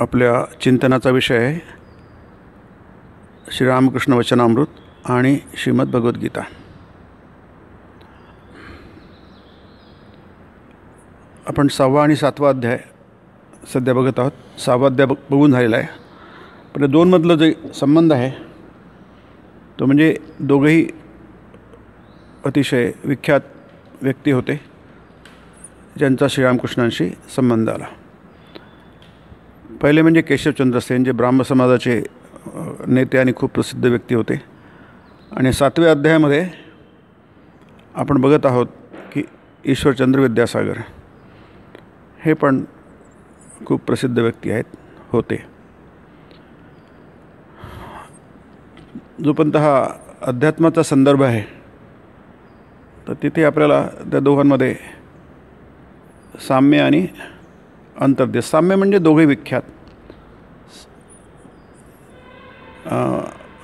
आपल्या चिंतनाचा विषय आहे श्रीरामकृष्ण वचनामृत आणि श्रीमद भगवद्गीता आपण सहावा आणि सातवा अध्याय सध्या बघत आहोत सहावा अध्याय बघ बघून झालेला आहे पण दोनमधलं जे संबंध आहे तो म्हणजे दोघंही अतिशय विख्यात व्यक्ती होते ज्यांचा श्रीरामकृष्णांशी संबंध आला पहिले म्हणजे केशवचंद्र सेन जे ब्राह्म समाजाचे नेते आणि खूप प्रसिद्ध व्यक्ती होते आणि सातव्या अध्यायामध्ये आपण बघत आहोत की ईश्वरचंद्र विद्यासागर हे पण खूप प्रसिद्ध व्यक्ती आहेत होते जोपर्यंत हा अध्यात्माचा संदर्भ आहे तर तिथे आपल्याला त्या दोघांमध्ये साम्य आणि अंतर्देश साम्य म्हणजे दोघे विख्यात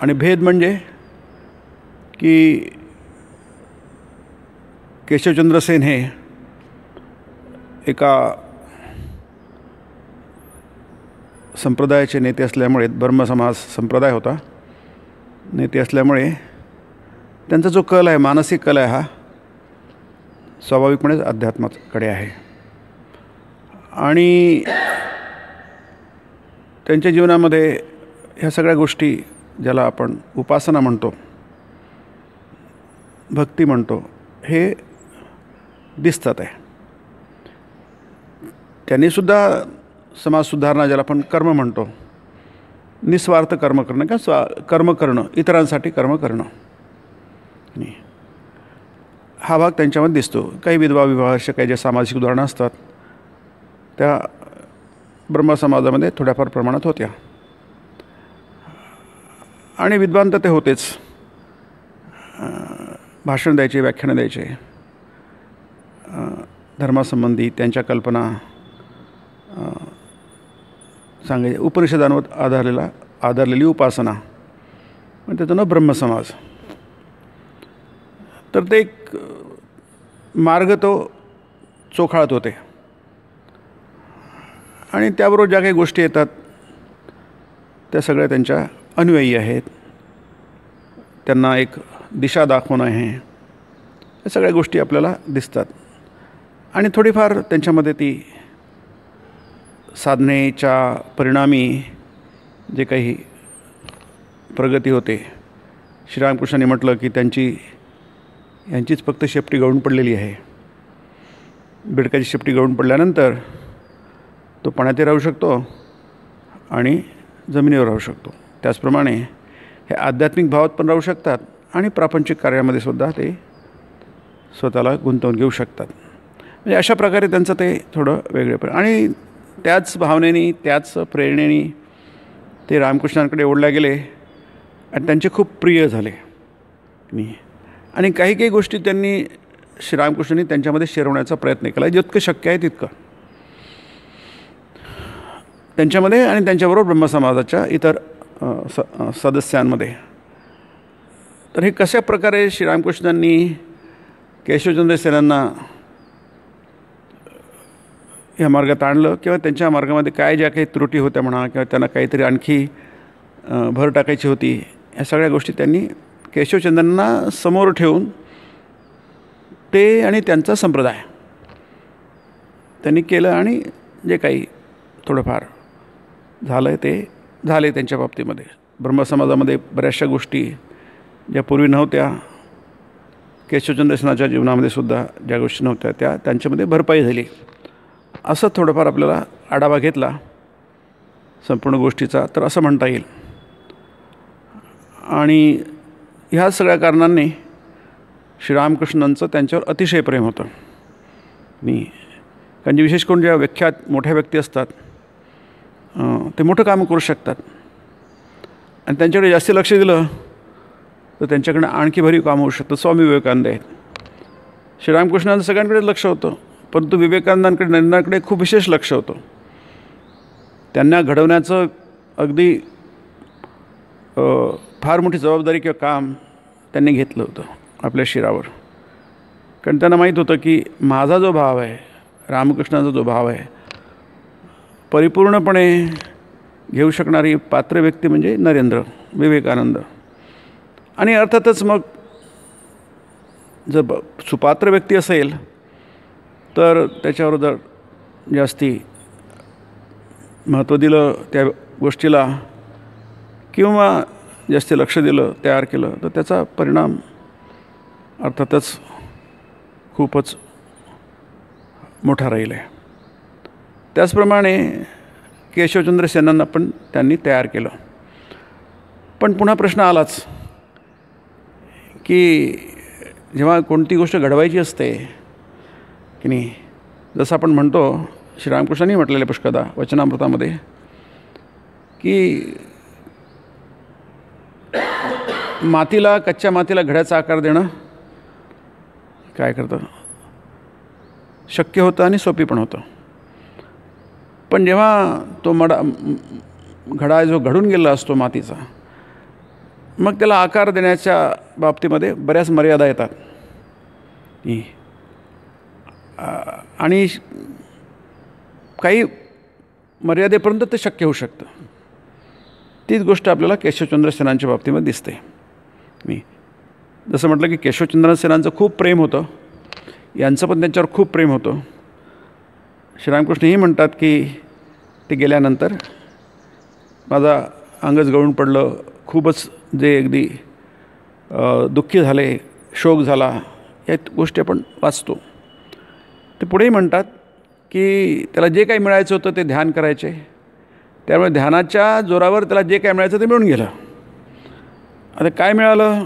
आणि भेद म्हणजे की केशवचंद्र सेन हे एका संप्रदायाचे नेते असल्यामुळे ब्रह्मसमाज संप्रदाय होता नेते असल्यामुळे त्यांचा जो कल आहे मानसिक कल आहे हा स्वाभाविकपणेच अध्यात्माकडे आहे आणि त्यांच्या जीवनामध्ये ह्या सगळ्या गोष्टी ज्याला आपण उपासना म्हणतो भक्ती म्हणतो हे दिसतात आहे त्यांनीसुद्धा समाजसुधारणा ज्याला आपण कर्म म्हणतो निस्वार्थ कर्म करणं किंवा स्वा कर्म करणं इतरांसाठी कर्म करणं हा भाग त्यांच्यामध्ये दिसतो काही विधवा विवाह काही ज्या सामाजिक उदाहरणं असतात त्या ब्रह्मसमाजामध्ये थोड्याफार प्रमाणात होत्या आणि विद्वान तर ते होतेच भाषण द्यायचे व्याख्यान द्यायचे धर्मासंबंधी त्यांच्या कल्पना सांगायचे उपनिषदांवर आधारलेला आधारलेली उपासना म्हणजे त्याचं नाव ब्रह्मसमाज तर ते एक मार्ग तो चोखाळत होते आणि त्याबरोबर ज्या काही गोष्टी येतात त्या सगळ्या त्यांच्या अनुयायी आहेत त्यांना एक दिशा दाखवणं आहे या सगळ्या गोष्टी आपल्याला दिसतात आणि थोडीफार त्यांच्यामध्ये ती साधनेच्या परिणामी जे काही प्रगती होते श्रीरामकृष्णाने म्हटलं की त्यांची यांचीच फक्त शेपटी गळून पडलेली आहे बिडकाची शेपटी गळून पडल्यानंतर तो पाण्यातही राहू शकतो आणि जमिनीवर राहू शकतो त्याचप्रमाणे हे आध्यात्मिक भावात पण राहू शकतात आणि प्रापंचिक कार्यामध्ये सुद्धा ते स्वतःला गुंतवून घेऊ शकतात म्हणजे अशा प्रकारे त्यांचं ते थोडं पण आणि त्याच भावनेनी त्याच प्रेरणेनी ते रामकृष्णांकडे ओढल्या गेले आणि त्यांचे खूप प्रिय झाले मी आणि काही काही गोष्टी त्यांनी श्री रामकृष्णांनी त्यांच्यामध्ये शिरवण्याचा प्रयत्न केला जितकं शक्य आहे तितकं त्यांच्यामध्ये आणि त्यांच्याबरोबर ब्रह्मसमाजाच्या इतर स सदस्यांमध्ये तर हे कशा प्रकारे श्रीरामकृष्णांनी केशवचंद्र सेनांना या मार्गात आणलं किंवा त्यांच्या मार्गामध्ये काय ज्या काही त्रुटी होत्या म्हणा किंवा त्यांना काहीतरी आणखी भर टाकायची होती या सगळ्या गोष्टी त्यांनी केशवचंद्रांना समोर ठेवून ते आणि त्यांचा संप्रदाय त्यांनी केलं आणि जे काही थोडंफार झालं आहे ते झाले त्यांच्या बाबतीमध्ये ब्रह्मसमाजामध्ये बऱ्याचशा गोष्टी ज्या पूर्वी नव्हत्या सिंहाच्या जीवनामध्ये सुद्धा ज्या गोष्टी नव्हत्या त्या त्यांच्यामध्ये भरपाई झाली असं थोडंफार आपल्याला आढावा घेतला संपूर्ण गोष्टीचा तर असं म्हणता येईल आणि ह्या सगळ्या कारणांनी श्रीरामकृष्णांचं त्यांच्यावर अतिशय प्रेम होतं मी कारण जे विशेष करून ज्या व्याख्यात मोठ्या व्यक्ती असतात ते मोठं काम करू शकतात आणि त्यांच्याकडे जास्त लक्ष दिलं तर त्यांच्याकडनं आणखी भरीव काम होऊ शकतं स्वामी विवेकानंद आहेत श्रीरामकृष्णांचं सगळ्यांकडे लक्ष होतं परंतु विवेकानंदांकडे नरेंद्रांकडे खूप विशेष लक्ष होतं त्यांना घडवण्याचं अगदी फार मोठी जबाबदारी किंवा काम त्यांनी घेतलं होतं आपल्या शिरावर कारण त्यांना माहीत होतं की माझा जो भाव आहे रामकृष्णाचा जो भाव आहे परिपूर्णपणे घेऊ शकणारी पात्र व्यक्ती म्हणजे नरेंद्र विवेकानंद आणि अर्थातच मग जर सुपात्र व्यक्ती असेल तर त्याच्यावर जर जास्ती महत्त्व दिलं त्या गोष्टीला किंवा जास्ती लक्ष दिलं तयार केलं तर त्याचा परिणाम अर्थातच खूपच मोठा राहील आहे त्याचप्रमाणे केशवचंद्र सेनांना पण त्यांनी तयार केलं पण पुन्हा प्रश्न आलाच की जेव्हा कोणती गोष्ट घडवायची असते की नाही जसं आपण म्हणतो श्रीरामकृष्णांनी म्हटलेले पुष्कदा वचनामृतामध्ये की मातीला कच्च्या मातीला घड्याचा आकार देणं काय करतं शक्य होतं आणि सोपी पण होतं पण जेव्हा तो मडा घडा जो घडून गेला असतो मातीचा मग त्याला आकार देण्याच्या बाबतीमध्ये बऱ्याच मर्यादा येतात आणि काही मर्यादेपर्यंत ते शक्य होऊ शकतं तीच गोष्ट आपल्याला केशवचंद्र सेनांच्या बाबतीमध्ये दिसते मी जसं म्हटलं की केशवचंद्र सेनांचं खूप प्रेम होतं यांचं पण त्यांच्यावर खूप प्रेम होतं श्रीरामकृष्णही म्हणतात की ते गेल्यानंतर माझा अंगच गळून पडलं खूपच जे अगदी दुःखी झाले शोक झाला या गोष्टी आपण वाचतो ते पुढेही म्हणतात की त्याला जे काही मिळायचं होतं ते ध्यान करायचे त्यामुळे ध्यानाच्या जोरावर त्याला जे काय मिळायचं ते मिळून गेलं आता काय मिळालं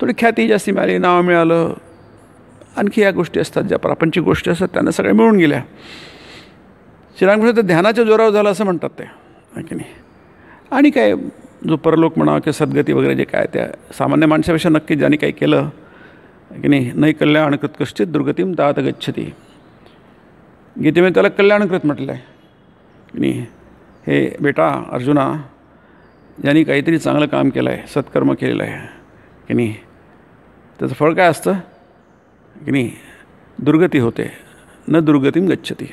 थोडी ख्याती जास्ती मिळाली नाव मिळालं आणखी या गोष्टी असतात ज्या प्रापंचिक गोष्टी असतात त्यांना सगळ्या मिळून गेल्या श्रीरामकृष्ण तर ध्यानाच्या जोरावर झालं असं म्हणतात ते की नाही आणि काय जो परलोक म्हणा किंवा सद्गती वगैरे जे काय त्या सामान्य माणसापेक्षा नक्की ज्याने काही केलं की नाही नाही कल्याणकृत कश्चित दुर्गतीम तात गच्छती गीतेमध्ये त्याला कल्याणकृत म्हटलं आहे की नाही हे बेटा अर्जुना ज्यांनी काहीतरी चांगलं काम केलं आहे सत्कर्म केलेलं आहे की नाही त्याचं फळ काय असतं की दुर्गती होते न दुर्गतीम गच्छती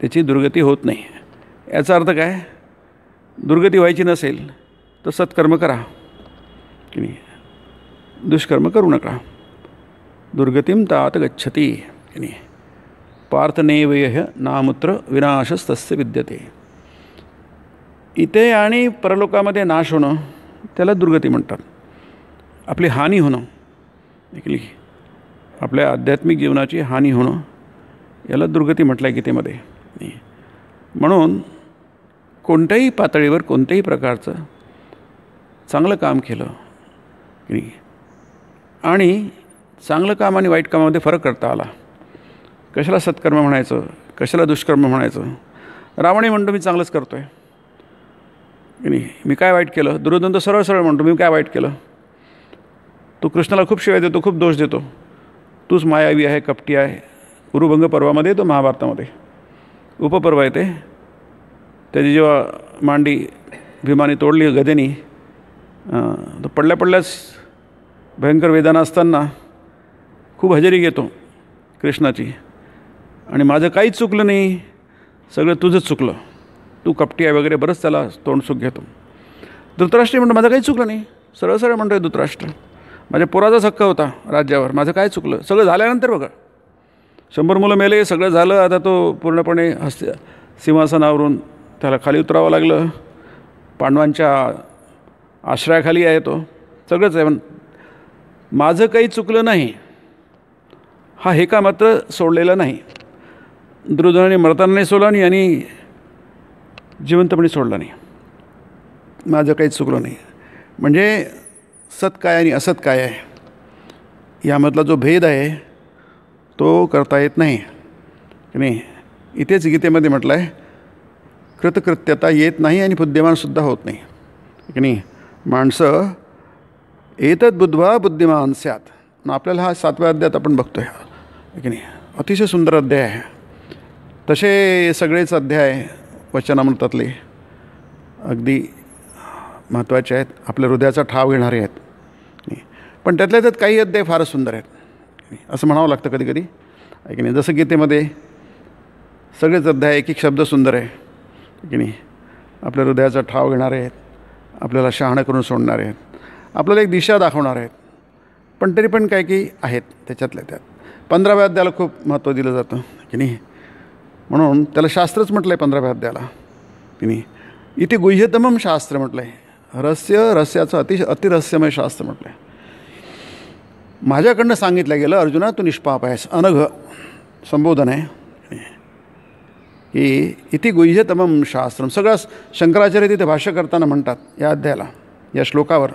त्याची दुर्गती होत नाही याचा अर्थ काय दुर्गती व्हायची नसेल तर सत्कर्म करा की नाही दुष्कर्म करू नका दुर्गतीम तात गच्छती की नाही पार्थनेवय नामुत्र विनाशस्तस्य विद्यते इथे आणि परलोकामध्ये नाश होणं त्याला दुर्गती म्हणतात आपली हानी होणं देखील आपल्या आध्यात्मिक जीवनाची हानी होणं याला दुर्गती म्हटलं आहे गीतेमध्ये म्हणून कोणत्याही पातळीवर कोणत्याही प्रकारचं चांगलं काम केलं आणि चांगलं काम आणि वाईट कामामध्ये फरक करता आला कशाला सत्कर्म म्हणायचं कशाला दुष्कर्म म्हणायचं रावणी म्हणतो मी चांगलंच करतो आहे मी काय वाईट केलं दुर्योधन सरळ सरळ म्हणतो मी काय वाईट केलं तो कृष्णाला खूप शिवाय देतो खूप दोष देतो तूच मायावी आहे कपटी आहे गुरुभंग पर्वामध्ये येतो महाभारतामध्ये उपपर्व येते त्याची जेव्हा मांडी भीमाने तोडली गदेनी तो पडल्या पडल्याच भयंकर वेदना असताना खूप हजेरी घेतो कृष्णाची आणि माझं काहीच चुकलं नाही सगळं तुझंच चुकलं तू कपटी आहे वगैरे बरंच त्याला तोंडसुख घेतो धृतराष्ट्रीय म्हणतो माझं काही चुकलं नाही सरळ सरळ म्हणतो धृतराष्ट्र माझ्या पुराचाच हक्क होता राज्यावर माझं काय चुकलं सगळं झाल्यानंतर बघा शंभर मुलं मेले सगळं झालं आता तो पूर्णपणे हस्त सिंहासनावरून त्याला खाली उतरावं लागलं पांडवांच्या आश्रयाखाली आहे तो सगळंच आहे पण माझं काही चुकलं नाही हा हे का मात्र सोडलेला नाही दुर्धनाने मरताना नाही सोडला आणि यांनी जिवंतपणे सोडला नाही माझं काहीच चुकलं नाही म्हणजे सत काय आणि असत काय आहे यामधला जो भेद आहे तो करता येत नाही नाही इथेच गीतेमध्ये म्हटलं आहे कृतकृत्यता येत नाही आणि बुद्धिमानसुद्धा होत नाही की नाही माणसं येतच बुद्धवा बुद्धिमान स्यात आपल्याला हा सातव्या अध्यायात आपण बघतो आहे की नाही अतिशय सुंदर अध्याय आहे तसे सगळेच अध्याय वचनामृतातले अगदी महत्त्वाचे आहेत आपल्या हृदयाचा ठाव घेणारे आहेत पण त्यातल्या त्यात काही अध्याय फारच सुंदर आहेत असं म्हणावं लागतं कधी कधी की नाही जसं गीतेमध्ये सगळेच अध्याय एक एक शब्द सुंदर आहे की नाही आपल्या हृदयाचा ठाव घेणारे आहेत आपल्याला शहाणं करून सोडणारे आहेत आपल्याला एक दिशा दाखवणार आहेत पण तरी पण काही काही आहेत त्याच्यातल्या त्यात पंधराव्या अध्यायाला खूप महत्त्व दिलं जातं की नाही म्हणून त्याला शास्त्रच म्हटलं आहे पंधराव्या अध्यायाला की नाही इथे गुह्यतम शास्त्र म्हटलं आहे रहस्य रहस्याचं अतिशय अतिरहस्यमय शास्त्र म्हटलं आहे माझ्याकडनं सांगितलं गेलं अर्जुना तू निष्पाप आहेस अनघ संबोधन आहे की इति गुह्यतमम शास्त्रम सगळं शंकराचार्य तिथे भाष्य करताना म्हणतात या अध्यायाला या श्लोकावर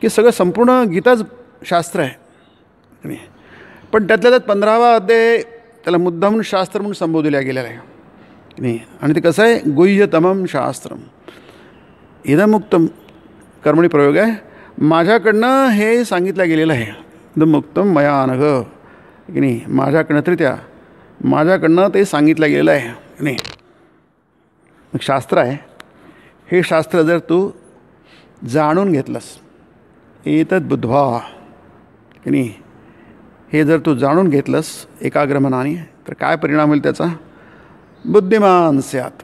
की सगळं संपूर्ण गीताच शास्त्र आहे पण त्यातल्या त्यात पंधरावा अध्याय त्याला मुद्दा म्हणून शास्त्र म्हणून संबोधल्या गेलेलं आहे आणि ते कसं आहे गुह्यतमम शास्त्रम इदमुक्त कर्मणी प्रयोग आहे माझ्याकडनं हे सांगितलं गेलेलं आहे इदमुक्तम मया अनघ की नाही माझ्याकडनं तरी त्या माझ्याकडनं ते सांगितलं गेलेलं आहे नाही मग शास्त्र आहे हे शास्त्र जर तू जाणून घेतलंस एतद बुद्धवा की नाही हे जर तू जाणून घेतलंस एकाग्र तर काय परिणाम होईल त्याचा बुद्धिमान स्यात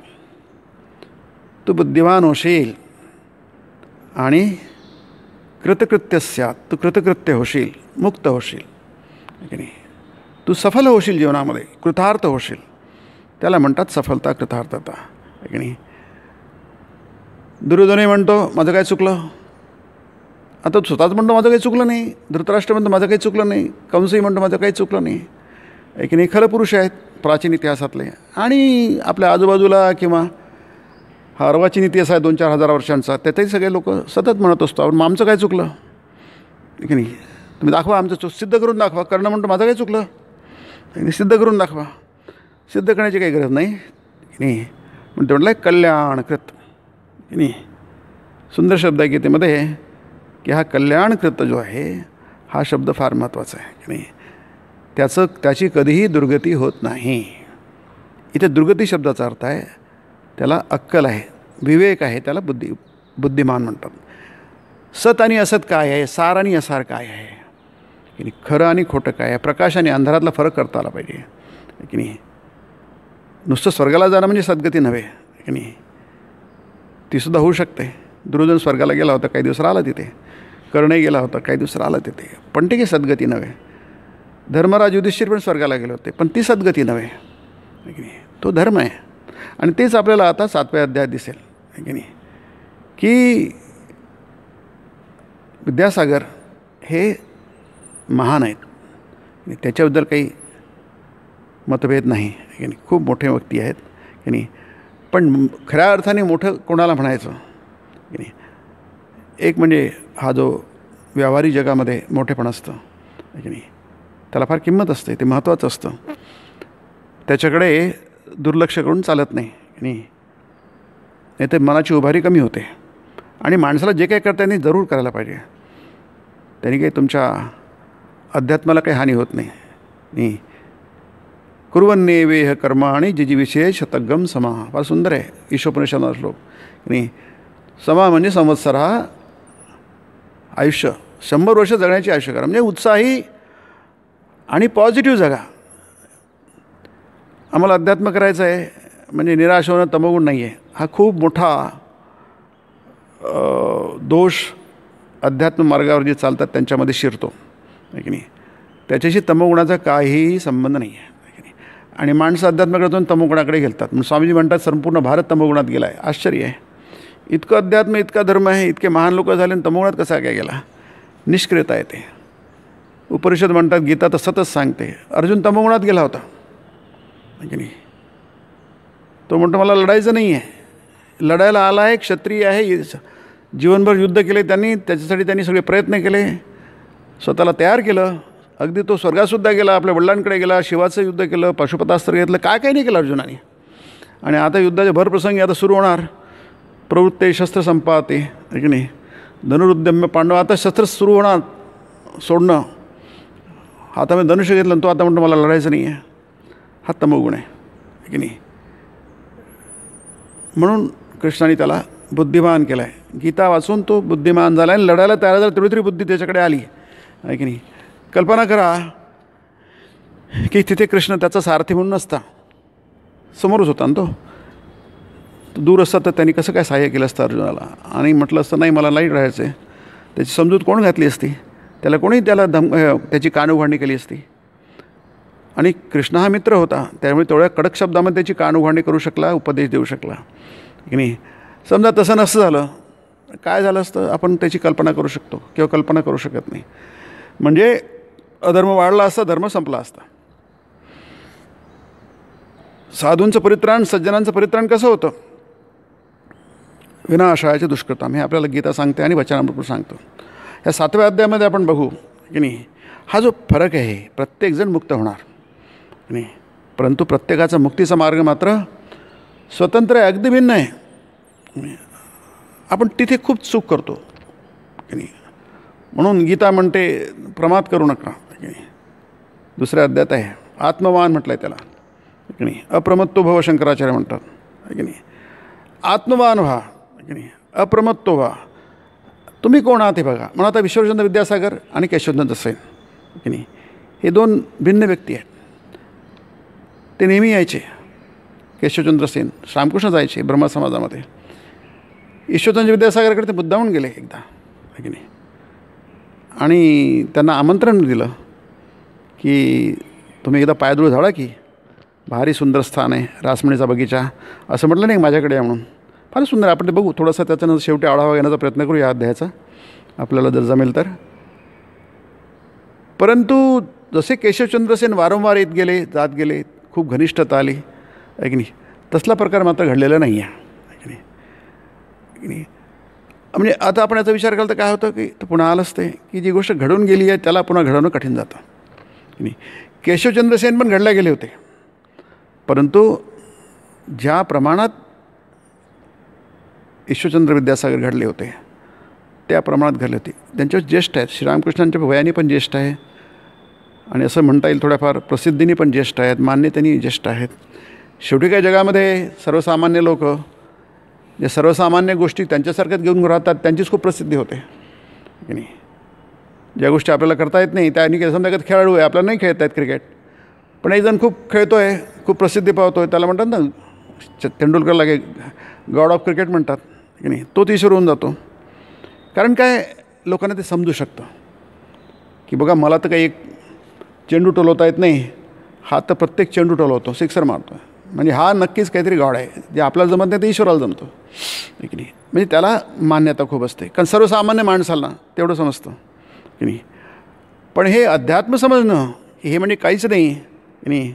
तू बुद्धिमान होशील आणि कृतकृत्य स्यात तू कृतकृत्य होशील मुक्त होशील की नाही तू सफल होशील जीवनामध्ये कृतार्थ होशील त्याला म्हणतात सफलता कृतार्थता की नाही दुर्योधनही म्हणतो माझं काय चुकलं आता स्वतःच म्हणतो माझं काही चुकलं नाही धृतराष्ट्र म्हणतो माझं काही चुकलं नाही कंसही म्हणतो माझं काही चुकलं नाही एक नाही खरं पुरुष आहेत प्राचीन इतिहासातले आणि आपल्या आजूबाजूला किंवा हा अर्वाचीन इतिहास आहे दोन चार हजार वर्षांचा त्यातही सगळे लोक सतत म्हणत असतो आपण आमचं काय चुकलं की नाही तुम्ही दाखवा आमचं चुक सिद्ध करून दाखवा करणं म्हणतो माझं काय चुकलं सिद्ध करून दाखवा सिद्ध करण्याची काही गरज नाही नाही म्हणते म्हटलं आहे कल्याणकृत नाही सुंदर शब्द आहे गीतेमध्ये की हा कल्याणकृत जो आहे हा शब्द फार महत्त्वाचा आहे की नाही त्याचं त्याची कधीही दुर्गती होत नाही इथे दुर्गती शब्दाचा अर्थ आहे त्याला अक्कल आहे विवेक आहे त्याला बुद्धी बुद्धिमान म्हणतात सत आणि असत काय आहे सार आणि असार काय आहे की नाही खरं आणि खोटं काय आहे प्रकाश आणि अंधारातला फरक करता आला पाहिजे की नाही नुसतं स्वर्गाला जाणं म्हणजे सद्गती नव्हे की नाही तीसुद्धा होऊ शकते दुरुजन स्वर्गाला गेला होता काही दिवस आला तिथे कर्णही गेला होता काही दिवस आला तिथे पण ते की सद्गती नव्हे धर्मराज युधिष्ठिर पण स्वर्गाला गेले होते पण ती सद्गती नव्हे तो धर्म आहे आणि तेच आपल्याला आता सातव्या अध्यायात दिसेल की नाही की विद्यासागर हे महान आहेत त्याच्याबद्दल काही मतभेद नाही की नाही खूप मोठे व्यक्ती आहेत की नाही पण खऱ्या अर्थाने मोठं कोणाला म्हणायचं की नाही एक म्हणजे हा जो व्यावहारिक जगामध्ये मोठेपण असतं की नाही त्याला फार किंमत असते ते महत्त्वाचं असतं त्याच्याकडे दुर्लक्ष करून चालत नाही नाही तर मनाची उभारी कमी होते आणि माणसाला जे काही करता येईल जरूर करायला पाहिजे त्याने काही तुमच्या अध्यात्माला काही हानी होत नाही कुर्वन्ने वेह कर्म आणि जिजी विशेष समा फार सुंदर आहे ईशोपनिषदाचा श्लोक नाही समा म्हणजे संवत्सर हा आयुष्य शंभर वर्ष जगण्याची आयुष्य करा म्हणजे उत्साही आणि पॉझिटिव्ह जगा आम्हाला अध्यात्म करायचं आहे म्हणजे निराश होणं तमगुण नाही आहे हा खूप मोठा दोष अध्यात्म मार्गावर जे चालतात त्यांच्यामध्ये शिरतो की नाही त्याच्याशी तमगुणाचा काहीही संबंध नाही आहे आणि माणसं अध्यात्मकडून तमोगुणाकडे घेतात म्हणून स्वामीजी म्हणतात संपूर्ण भारत तमोगुणात गेला आहे आश्चर्य आहे इतकं अध्यात्म इतका धर्म आहे इतके महान लोक झाले आणि तमोगुणात कसा काय गेला निष्क्रियता येते उपरिषद म्हणतात गीता तर सतत सांगते अर्जुन तमोगुणात गेला होता की नाही तो म्हणतो मला लढायचं नाही आहे लढायला आला आहे क्षत्रिय आहे जीवनभर युद्ध केले त्यांनी त्याच्यासाठी त्यांनी सगळे प्रयत्न केले स्वतःला तयार केलं अगदी तो स्वर्गासुद्धा गेला आपल्या वडिलांकडे गेला शिवाचं युद्ध केलं पशुपतास्त्र घेतलं काय काय नाही केलं अर्जुनाने आणि आता युद्धाचे भरप्रसंगी आता सुरू होणार प्रवृत्ते शस्त्र संपाते की नाही धनुरुद्यम्य पांडव आता शस्त्र सुरू होणार सोडणं आता मी धनुष्य घेतलं तो आता म्हणतो मला लढायचं नाही आहे हा तमोगुण आहे की नाही म्हणून कृष्णाने त्याला बुद्धिमान केला आहे गीता वाचून तो बुद्धिमान झाला आणि लढायला तयार झाला तेवढी तरी बुद्धी त्याच्याकडे आली आहे की नाही कल्पना करा की तिथे कृष्ण त्याचा सारथी म्हणून नसता समोरच होता ना तो दूर असता तर त्यांनी कसं काय सहाय्य केलं असतं अर्जुनाला आणि म्हटलं असतं नाही मला लाईट राहायचं त्याची समजूत कोण घातली असती त्याला कोणी त्याला धम त्याची कानउघाडणी केली असती आणि कृष्ण हा मित्र होता त्यामुळे तेवढ्या कडक शब्दामध्ये त्याची कान उघडणी करू शकला उपदेश देऊ शकला की नाही समजा तसं नसं झालं काय झालं असतं आपण त्याची कल्पना करू शकतो किंवा कल्पना करू शकत नाही म्हणजे अधर्म वाढला असता धर्म संपला असता साधूंचं परित्राण सज्जनांचं परित्राण कसं होतं विनाशयाचे दुष्कृतम हे आपल्याला गीता सांगते आणि वचनामृत सांगतो या सातव्या अध्यायामध्ये आपण बघू की नाही हा जो फरक आहे प्रत्येकजण मुक्त होणार नाही परंतु प्रत्येकाचा मुक्तीचा मार्ग मात्र स्वतंत्र आहे अगदी भिन्न आहे आपण तिथे खूप चूक करतो की नाही म्हणून गीता म्हणते प्रमाद करू नका की दुसऱ्या अध्यात आहे आत्मवान म्हटलं आहे त्याला की नाही अप्रमत्तो भव शंकराचार्य म्हणतात की नाही आत्मवान व्हा की नाही अप्रमत्तो व्हा तुम्ही कोण आहात हे बघा म्हणून आता विश्वचंद्र विद्यासागर आणि केशवचंद्र सेन की नाही हे दोन भिन्न व्यक्ती आहेत ते नेहमी यायचे केशवचंद्र सेन रामकृष्ण जायचे ब्रह्मा समाजामध्ये ईश्वरचंद्र विद्यासागरकडे ते बुद्धाहून गेले एकदा की नाही आणि त्यांना आमंत्रण दिलं की तुम्ही एकदा पायदूळ झाडा की भारी सुंदर स्थान आहे रासमणीचा बगीचा असं म्हटलं नाही माझ्याकडे आहे म्हणून फार सुंदर आहे आपण ते बघू थोडासा त्याच्यानंतर शेवटी आढावा घेण्याचा प्रयत्न करू या अध्यायाचा आपल्याला जर जमेल तर परंतु जसे केशवचंद्र सेन वारंवार येत गेले जात गेले खूप घनिष्ठता आली आहे की नाही तसला प्रकार मात्र घडलेला नाही आहे की नाही म्हणजे आता आपण याचा विचार केला तर काय होतं की तर पुन्हा आलंच ते की जी गोष्ट घडून गेली आहे त्याला पुन्हा घडवणं कठीण जातं की नाही केशवचंद्र सेन पण घडले गेले होते परंतु ज्या प्रमाणात ईश्वरचंद्र विद्यासागर घडले होते त्या प्रमाणात घडले होते त्यांच्यावर ज्येष्ठ आहेत श्रीरामकृष्णांच्या वयाने पण ज्येष्ठ आहे आणि असं म्हणता येईल थोड्याफार प्रसिद्धीने पण ज्येष्ठ आहेत मान्यतेने ज्येष्ठ आहेत शेवटी काय जगामध्ये सर्वसामान्य लोक जे सर्वसामान्य गोष्टी त्यांच्यासारख्याच घेऊन राहतात त्यांचीच खूप प्रसिद्धी होते की नाही ज्या गोष्टी आपल्याला करता येत नाही त्या आणि समजा एखादा खेळाडू आहे आपल्याला नाही खेळत आहेत क्रिकेट पण एक जण खूप खेळतो आहे खूप प्रसिद्धी पावतो आहे त्याला म्हणतात ना तेंडुलकरला गे गॉड ऑफ क्रिकेट म्हणतात की नाही तो ती होऊन जातो कारण काय लोकांना ते समजू शकतं की बघा मला तर काही एक चेंडू टोलवता येत नाही हा तर प्रत्येक चेंडू टोलवतो सिक्सर मारतो म्हणजे हा नक्कीच काहीतरी गॉड आहे जे आपल्याला जमत नाही ते ईश्वराला जमतो की नाही म्हणजे त्याला मान्यता खूप असते कारण सर्वसामान्य माणसाला तेवढं समजतं की नाही पण हे अध्यात्म समजणं हे म्हणजे काहीच नाही की नाही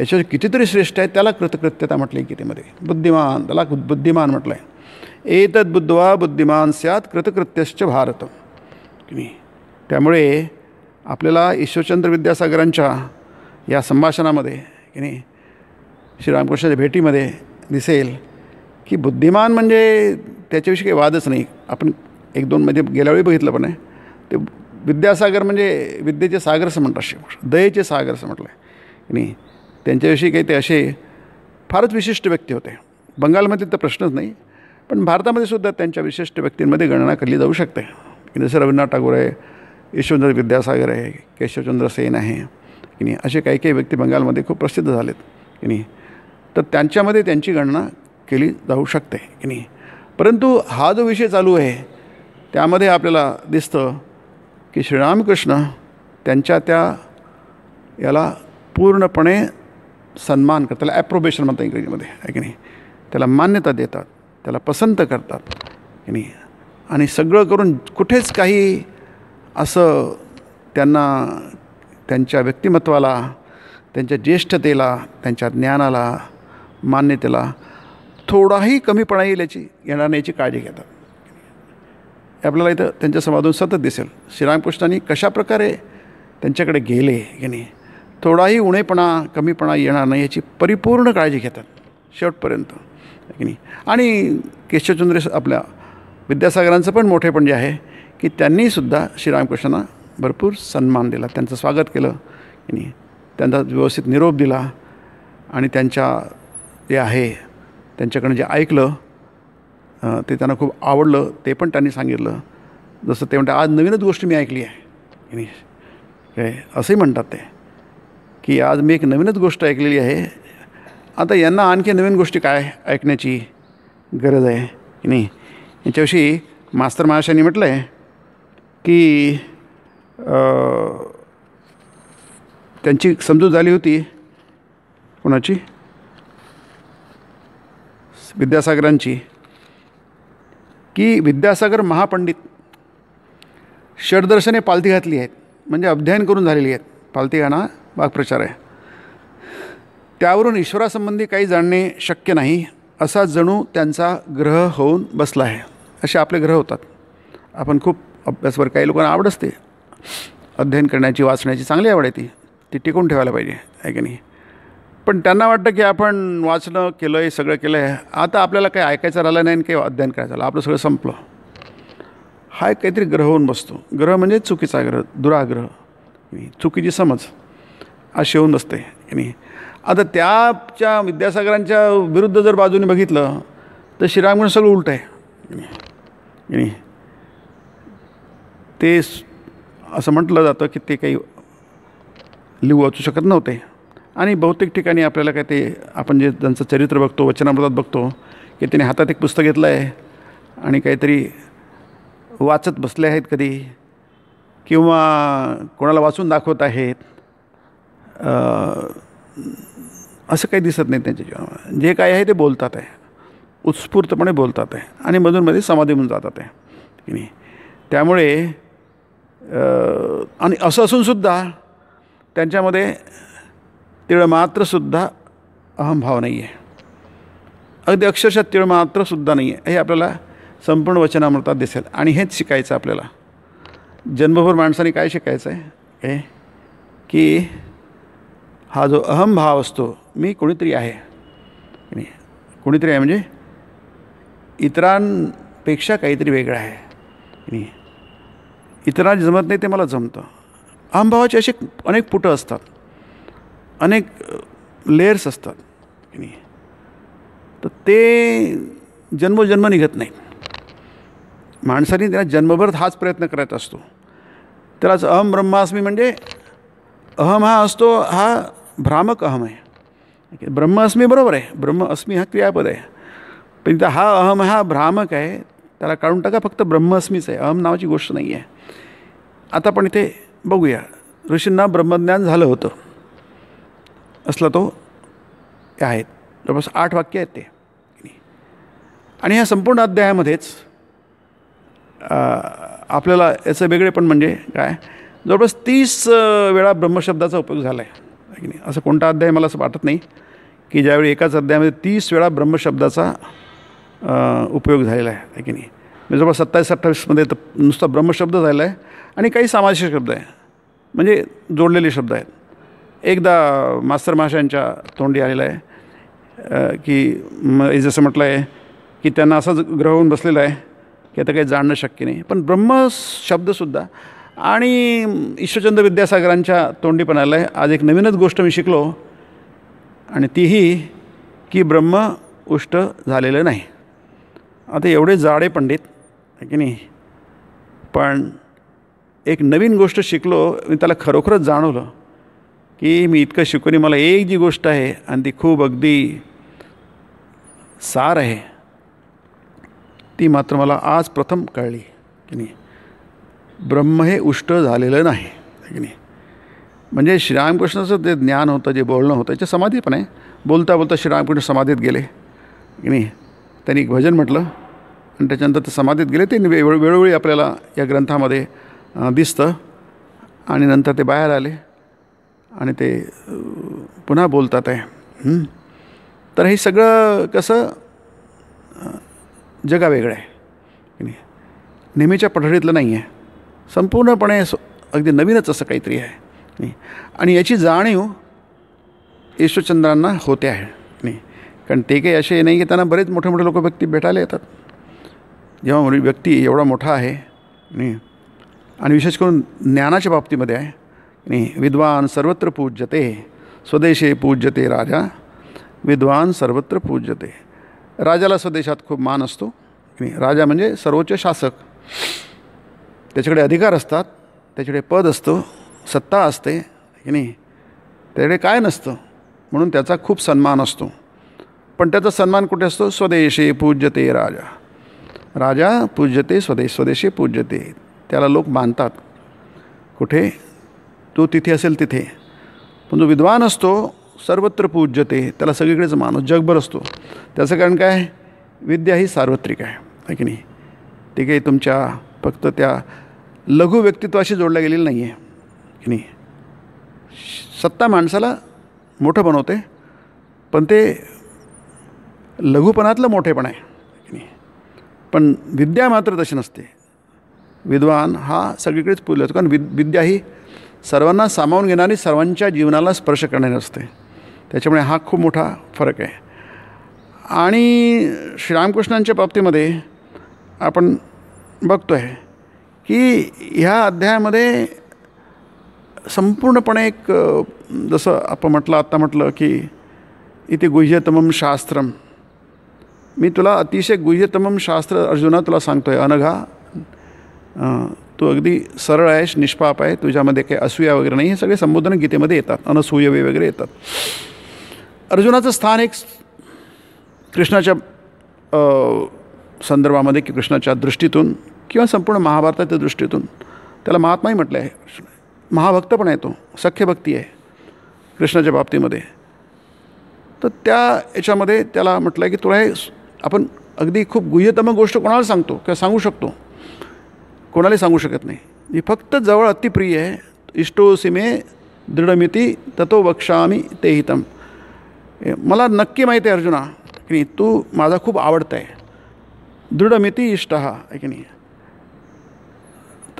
याच्यावर कितीतरी श्रेष्ठ आहे त्याला कृतकृत्यता म्हटली गीतेमध्ये बुद्धिमान त्याला बुद्धिमान म्हटलं आहे एतद्बुद्धवा बुद्धिमान स्यात कृतकृत्यश्च भारत की नाही त्यामुळे आपल्याला ईश्वरचंद्र विद्यासागरांच्या या संभाषणामध्ये की नाही श्रीरामकृष्णाच्या भेटीमध्ये दिसेल की बुद्धिमान म्हणजे त्याच्याविषयी काही वादच नाही आपण एक दोन म्हणजे गेल्यावेळी बघितलं पण आहे ते विद्यासागर म्हणजे विद्येचे सागर असं म्हणतात श्रीकृष्ण दयेचे सागर असं म्हटलं आहे नाही त्यांच्याविषयी काही ते असे फारच विशिष्ट व्यक्ती होते बंगालमध्ये तर प्रश्नच नाही पण भारतामध्ये सुद्धा त्यांच्या विशिष्ट व्यक्तींमध्ये गणना केली जाऊ शकते जसं रवींद्रनाथ टागोर आहे ईश्वरचंद्र विद्यासागर आहे केशवचंद्र सेन आहे की नाही असे काही काही व्यक्ती बंगालमध्ये खूप प्रसिद्ध झालेत की नाही तर त्यांच्यामध्ये त्यांची गणना केली जाऊ शकते की नाही परंतु हा जो विषय चालू आहे त्यामध्ये आपल्याला दिसतं की श्रीरामकृष्ण त्यांच्या त्या याला पूर्णपणे सन्मान करतात त्याला ॲप्रोबेशन म्हणतात इंग्रजीमध्ये आहे की नाही त्याला मान्यता देतात त्याला पसंत करतात की नाही आणि सगळं करून कुठेच काही असं त्यांना त्यांच्या व्यक्तिमत्वाला त्यांच्या ज्येष्ठतेला त्यांच्या ज्ञानाला मान्यतेला थोडाही कमीपणा येईल याची येणार नाही याची काळजी घेतात आपल्याला इथं त्यांच्या समाधून सतत दिसेल श्रीरामकृष्णांनी कशाप्रकारे त्यांच्याकडे गेले की नाही थोडाही उणेपणा कमीपणा येणार नाही याची परिपूर्ण काळजी घेतात शेवटपर्यंत की नाही आणि केशवचंद्र आपल्या विद्यासागरांचं पण मोठेपण जे आहे की त्यांनीसुद्धा श्रीरामकृष्णांना भरपूर सन्मान दिला त्यांचं स्वागत केलं नाही त्यांना व्यवस्थित निरोप दिला आणि त्यांच्या जे आहे त्यांच्याकडनं जे ऐकलं ते त्यांना खूप आवडलं ते पण त्यांनी सांगितलं जसं ते म्हणतात आज नवीनच गोष्ट मी ऐकली आहे काय असंही म्हणतात ते की आज मी एक नवीनच गोष्ट ऐकलेली आहे आता यांना आणखी नवीन गोष्टी काय ऐकण्याची गरज आहे की नाही याच्याविषयी मास्तर महाराजांनी म्हटलं आहे की त्यांची समजूत झाली होती कोणाची विद्यासागरांची की विद्यासागर महापंडित षडदर्शने पालथी घातली आहेत म्हणजे अध्ययन करून झालेली आहेत पालथी घाणा वाक्प्रचार आहे त्यावरून ईश्वरासंबंधी काही जाणणे शक्य नाही असा जणू त्यांचा ग्रह होऊन बसला आहे असे आपले ग्रह होतात आपण खूप अभ्यासवर काही लोकांना आवड असते अध्ययन करण्याची वाचण्याची चांगली आवड आहे ती ती टिकून ठेवायला पाहिजे आहे की नाही पण त्यांना वाटतं की आपण वाचणं केलं आहे सगळं केलं आहे आता आपल्याला काही ऐकायचं राहिलं नाही आणि काही अध्ययन करायचं आलं आपलं सगळं संपलं हा एक काहीतरी ग्रह होऊन बसतो ग्रह म्हणजे चुकीचा ग्रह दुराग्रह चुकीची समज अशी होऊन बसते नाही आता त्याच्या विद्यासागरांच्या विरुद्ध जर बाजूने बघितलं तर श्रीरामगण सगळं उलट आहे नाही ते असं म्हटलं जातं की ते काही लिहू वाचू शकत नव्हते आणि बहुतेक ठिकाणी आपल्याला काय ते आपण जे त्यांचं चरित्र बघतो वचनामृतात बघतो की त्याने हातात एक पुस्तक घेतलं आहे आणि काहीतरी वाचत बसले आहेत कधी किंवा कोणाला वाचून दाखवत आहेत असं काही दिसत नाही त्यांच्या जीवनामध्ये जे काय आहे ते बोलतात आहे उत्स्फूर्तपणे बोलतात आहे आणि मधूनमध्ये समाधी म्हणून जातात आहे त्यामुळे आणि असं असूनसुद्धा त्यांच्यामध्ये तिळमात्रसुद्धा अहमभाव नाही आहे अगदी अक्षरशः तिळमात्रसुद्धा नाही आहे हे आपल्याला संपूर्ण वचनामृतात दिसेल आणि हेच शिकायचं आपल्याला जन्मभर माणसाने काय शिकायचं आहे हे की हा जो अहमभाव असतो मी कोणीतरी आहे कोणीतरी आहे म्हणजे इतरांपेक्षा काहीतरी वेगळं आहे इतरांना जमत नाही ते मला जमतं अहमभावाचे असे अनेक पुटं असतात अनेक लेयर्स असतात तर ते जन्मोजन्म निघत नाही माणसाने त्याला जन्मभर हाच प्रयत्न करत असतो त्यालाच अहम ब्रह्मास्मी म्हणजे अहम हा असतो हा भ्रामक अहम आहे ब्रह्मास्मी बरोबर आहे ब्रह्म अस्मी हा क्रियापद आहे पण हा अहम हा भ्रामक आहे त्याला काढून टाका फक्त अस्मीच आहे अहम नावाची गोष्ट नाही आहे आता आपण इथे बघूया ऋषींना ब्रह्मज्ञान झालं होतं असला तो आहेत जवळपास आठ वाक्य आहेत ते आणि ह्या संपूर्ण अध्यायामध्येच आपल्याला याचं वेगळे पण म्हणजे काय जवळपास तीस वेळा ब्रह्मशब्दाचा उपयोग झाला आहे की नाही असं कोणता अध्याय मला असं वाटत नाही की ज्यावेळी एकाच अध्यायामध्ये तीस वेळा ब्रह्मशब्दाचा उपयोग झालेला आहे की नाही मी म्हणजे जवळपास सत्तावीस अठ्ठावीसमध्ये तर नुसता ब्रह्मशब्द झाला आहे आणि काही सामाजिक शब्द आहे म्हणजे जोडलेले शब्द आहेत एकदा मास्तर महाशयांच्या तोंडी आलेला आहे की म जसं म्हटलं आहे की त्यांना ग्रह होऊन बसलेलं आहे की आता काही जाणणं शक्य नाही पण ब्रह्म शब्दसुद्धा आणि ईश्वरचंद्र विद्यासागरांच्या तोंडी पण आलं आहे आज एक नवीनच गोष्ट मी शिकलो आणि तीही की ब्रह्म उष्ट झालेलं नाही आता एवढे जाडे पंडित की नाही पण एक नवीन गोष्ट शिकलो मी त्याला खरोखरच जाणवलं की मी इतकं शिकून मला एक जी गोष्ट आहे आणि ती खूप अगदी सार आहे ती मात्र मला आज प्रथम कळली की नाही ब्रह्म हे उष्ट झालेलं नाही की नाही म्हणजे श्रीरामकृष्णाचं ते ज्ञान होतं जे बोलणं होतं याच्या समाधी पण आहे बोलता बोलता श्रीरामकृष्ण समाधीत गेले की नाही त्यांनी एक भजन म्हटलं आणि त्याच्यानंतर ते समाधीत गेले ते वेळोवेळी आपल्याला या ग्रंथामध्ये दिसतं आणि नंतर ते बाहेर आले आणि ते पुन्हा बोलतात आहे तर हे सगळं कसं जगा वेगळं आहे नेहमीच्या पठडीतलं नाही आहे संपूर्णपणे अगदी नवीनच असं काहीतरी आहे आणि याची जाणीव ईश्वरचंद्रांना होते आहे नाही कारण ते काही असे नाही की त्यांना बरेच मोठे मोठे लोक व्यक्ती भेटायला येतात जेव्हा व्यक्ती एवढा मोठा आहे नाही आणि विशेष करून ज्ञानाच्या बाबतीमध्ये आहे आणि विद्वान सर्वत्र पूज्यते स्वदेशे पूज्यते राजा विद्वान सर्वत्र पूज्यते राजाला स्वदेशात खूप मान असतो राजा म्हणजे सर्वोच्च शासक त्याच्याकडे अधिकार असतात त्याच्याकडे पद असतं सत्ता असते की नाही त्याच्याकडे काय नसतं म्हणून त्याचा खूप सन्मान असतो पण त्याचा सन्मान कुठे असतो स्वदेशे पूज्यते राजा राजा पूज्यते स्वदेश स्वदेशी पूज्यते त्याला लोक मानतात कुठे तो तिथे असेल तिथे पण जो विद्वान असतो सर्वत्र पूज्यते त्याला सगळीकडेच माणूस जगभर असतो त्याचं कारण काय विद्या ही सार्वत्रिक आहे आहे की नाही ते काही तुमच्या फक्त त्या लघु व्यक्तित्वाशी जोडल्या गेलेलं नाही आहे की नाही सत्ता माणसाला मोठं बनवते पण ते लघुपणातलं मोठेपण आहे की नाही पण विद्या मात्र तशी नसते विद्वान हा सगळीकडेच पूर्वी जातो कारण विद विद्या ही सर्वांना सामावून घेणारी सर्वांच्या जीवनाला स्पर्श करणारी असते त्याच्यामुळे हा खूप मोठा फरक आहे आणि श्रीरामकृष्णांच्या बाबतीमध्ये आपण बघतो आहे की ह्या अध्यायामध्ये संपूर्णपणे एक जसं आपण म्हटलं आत्ता म्हटलं की इथे गुह्यतमम शास्त्रम मी तुला अतिशय गुह्यतमम शास्त्र अर्जुना तुला सांगतो आहे अनघा तू अगदी सरळ आहेस निष्पाप आहे तुझ्यामध्ये काही असूया वगैरे नाही हे सगळे संबोधन गीतेमध्ये येतात अनसूयवे वगैरे येतात अर्जुनाचं स्थान एक कृष्णाच्या संदर्भामध्ये की कृष्णाच्या दृष्टीतून किंवा संपूर्ण महाभारताच्या दृष्टीतून त्याला महात्माही म्हटलं आहे महाभक्त पण आहे तो सख्य भक्ती आहे कृष्णाच्या बाबतीमध्ये तर त्या याच्यामध्ये त्याला म्हटलं आहे की तुला हे आपण अगदी खूप गुह्यतम गोष्ट कोणाला सांगतो किंवा सांगू शकतो कोणाला सांगू शकत नाही मी फक्त जवळ अतिप्रिय आहे इष्टोसीमे दृढमिती ततो वक्षामी ते हितम मला नक्की माहिती आहे अर्जुना की तू माझा खूप आवडता आहे दृढमिती इष्ट हा की नाही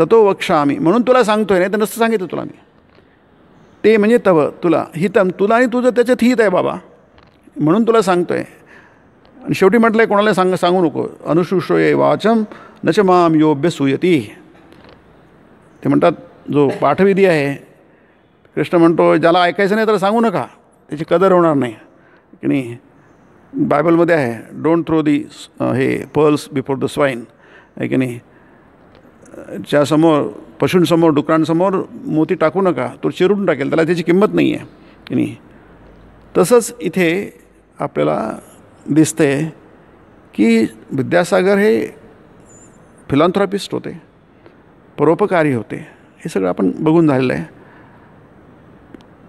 ततो वक्षामी म्हणून तुला सांगतो आहे नाही तर नसतं सांगितलं तुला मी ते म्हणजे तव तुला हितम तुला आणि तुझं त्याच्यात हित आहे बाबा म्हणून तुला सांगतो आहे आणि शेवटी म्हटलं आहे कोणाला सांग सांगू नको ये वाचम न माम योभ्य सुयती ते म्हणतात जो पाठविधी आहे कृष्ण म्हणतो ज्याला ऐकायचं नाही तर सांगू नका त्याची कदर होणार नाही की नाही बायबलमध्ये आहे डोंट थ्रो दी हे पर्ल्स बिफोर द स्वाईन आहे की नाही ज्यासमोर पशूंसमोर डुकरांसमोर मोती टाकू नका तो चिरून टाकेल त्याला त्याची किंमत नाही आहे की नाही तसंच इथे आपल्याला दिसते की विद्यासागर हे फिलॉन्थ्रॉपिस्ट होते परोपकारी होते हे सगळं आपण बघून झालेलं आहे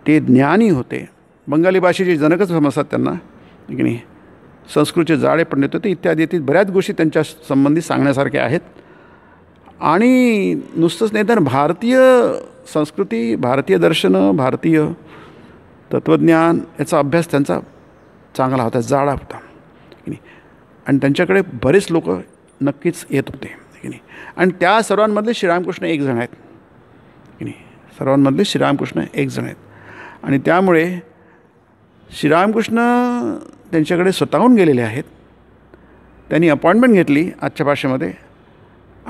ते ज्ञानी होते बंगाली भाषेचे जनकच समजतात त्यांना की नाही संस्कृतचे जाळे पंडित होते इत्यादी इत्यादी बऱ्याच गोष्टी त्यांच्या संबंधित सांगण्यासारख्या आहेत आणि नुसतंच नाही तर भारतीय संस्कृती भारतीय दर्शनं भारतीय तत्त्वज्ञान याचा अभ्यास त्यांचा चांगला होता जाळा होता आणि त्यांच्याकडे बरेच लोक नक्कीच येत होते की नाही आणि त्या सर्वांमधले श्रीरामकृष्ण एक जण आहेत की नाही सर्वांमधले श्रीरामकृष्ण एक जण आहेत आणि त्यामुळे श्रीरामकृष्ण त्यांच्याकडे स्वतःहून गेलेले आहेत त्यांनी अपॉइंटमेंट घेतली आजच्या भाषेमध्ये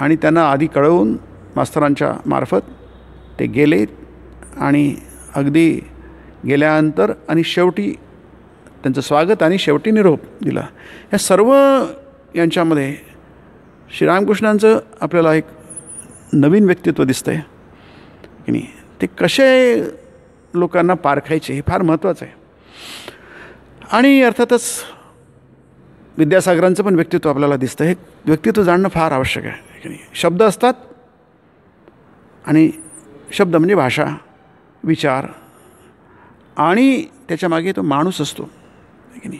आणि त्यांना आधी कळवून मास्तरांच्या मार्फत ते गेले आणि अगदी गेल्यानंतर आणि शेवटी त्यांचं स्वागत आणि शेवटी निरोप दिला या सर्व यांच्यामध्ये श्रीरामकृष्णांचं आपल्याला एक नवीन व्यक्तित्व दिसतं आहे की नाही ते कसे लोकांना पारखायचे हे फार महत्त्वाचं आहे आणि अर्थातच विद्यासागरांचं पण व्यक्तित्व आपल्याला दिसतं हे व्यक्तित्व जाणणं फार आवश्यक आहे की नाही शब्द असतात आणि शब्द म्हणजे भाषा विचार आणि त्याच्यामागे तो माणूस असतो की नाही